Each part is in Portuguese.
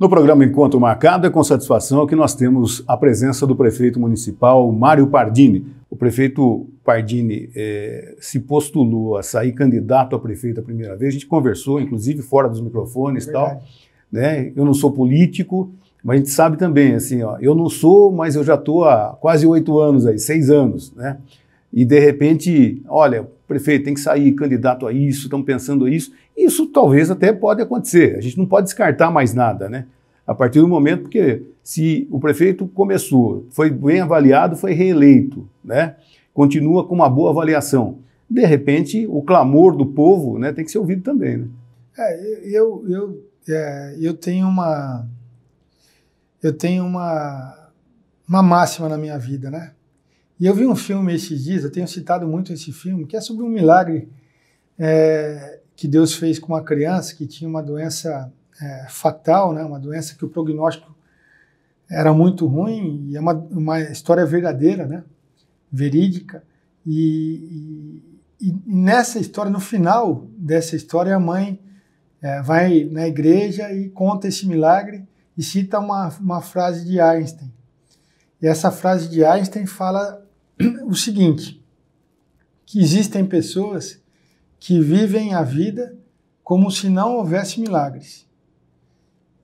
No programa Encontro Marcado, é com satisfação que nós temos a presença do prefeito municipal Mário Pardini. O prefeito Pardini é, se postulou a sair candidato a prefeito a primeira vez. A gente conversou, inclusive, fora dos microfones e é tal. Né? Eu não sou político, mas a gente sabe também, assim, ó, eu não sou, mas eu já estou há quase oito anos aí, seis anos, né? e de repente, olha, prefeito, tem que sair candidato a isso, estão pensando isso. Isso talvez até pode acontecer. A gente não pode descartar mais nada, né? A partir do momento, porque se o prefeito começou, foi bem avaliado, foi reeleito, né? Continua com uma boa avaliação. De repente, o clamor do povo né, tem que ser ouvido também. Né? É, eu, eu, é, eu tenho uma. Eu tenho uma, uma máxima na minha vida, né? E eu vi um filme esses dias, eu tenho citado muito esse filme, que é sobre um milagre é, que Deus fez com uma criança que tinha uma doença é, fatal, né? uma doença que o prognóstico era muito ruim, e é uma, uma história verdadeira, né? verídica. E, e, e, nessa história, no final dessa história, a mãe é, vai na igreja e conta esse milagre e cita uma, uma frase de Einstein. E essa frase de Einstein fala o seguinte: que existem pessoas que vivem a vida como se não houvesse milagres.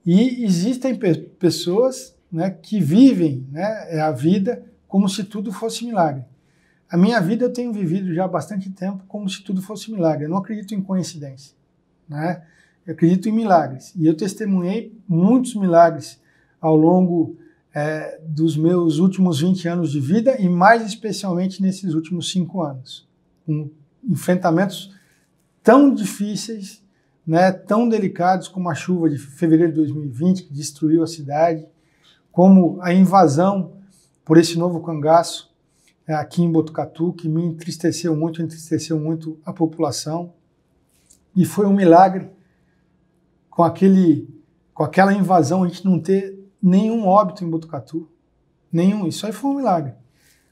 E existem pe pessoas né, que vivem né, é a vida como se tudo fosse milagre. A minha vida eu tenho vivido já há bastante tempo como se tudo fosse milagre. Eu não acredito em coincidência. Né? Eu acredito em milagres. E eu testemunhei muitos milagres ao longo é, dos meus últimos 20 anos de vida e mais especialmente nesses últimos cinco anos, com enfrentamentos tão difíceis, né, tão delicados como a chuva de fevereiro de 2020 que destruiu a cidade, como a invasão por esse novo cangaço é, aqui em Botucatu, que me entristeceu muito, entristeceu muito a população. E foi um milagre com aquele com aquela invasão a gente não ter nenhum óbito em Botucatu. Nenhum. Isso aí foi um milagre.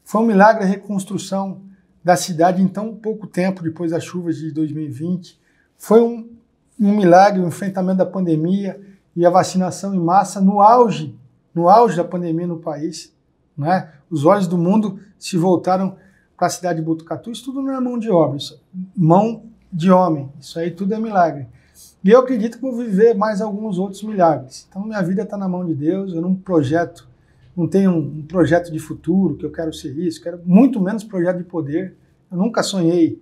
Foi um milagre a reconstrução da cidade em tão pouco tempo depois das chuvas de 2020. Foi um, um milagre o enfrentamento da pandemia e a vacinação em massa no auge, no auge da pandemia no país. Né? Os olhos do mundo se voltaram para a cidade de Botucatu. Isso tudo não é mão de obra, isso, é mão de homem. Isso aí tudo é milagre. E eu acredito que vou viver mais alguns outros milagres. Então minha vida está na mão de Deus, eu não projeto, não tenho um projeto de futuro que eu quero ser isso, quero muito menos projeto de poder. Eu nunca sonhei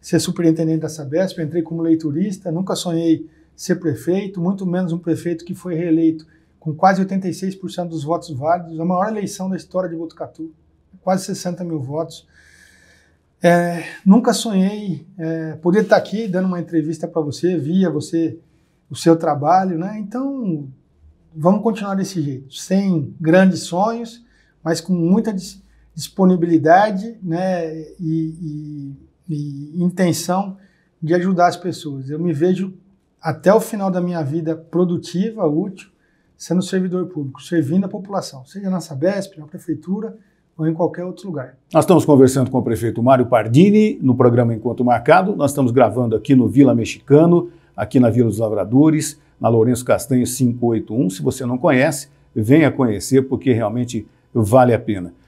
ser superintendente da Sabesp, eu entrei como leiturista, nunca sonhei ser prefeito, muito menos um prefeito que foi reeleito com quase 86% dos votos válidos, a maior eleição da história de Botucatu, quase 60 mil votos. É, nunca sonhei é, poder estar aqui dando uma entrevista para você, via você, o seu trabalho, né? Então, vamos continuar desse jeito, sem grandes sonhos, mas com muita disponibilidade, né? E, e, e intenção de ajudar as pessoas. Eu me vejo até o final da minha vida produtiva, útil, sendo servidor público, servindo a população, seja na Sabesp, na prefeitura ou em qualquer outro lugar. Nós estamos conversando com o prefeito Mário Pardini no programa Encontro Marcado. Nós estamos gravando aqui no Vila Mexicano, aqui na Vila dos Lavradores, na Lourenço Castanho 581. Se você não conhece, venha conhecer porque realmente vale a pena.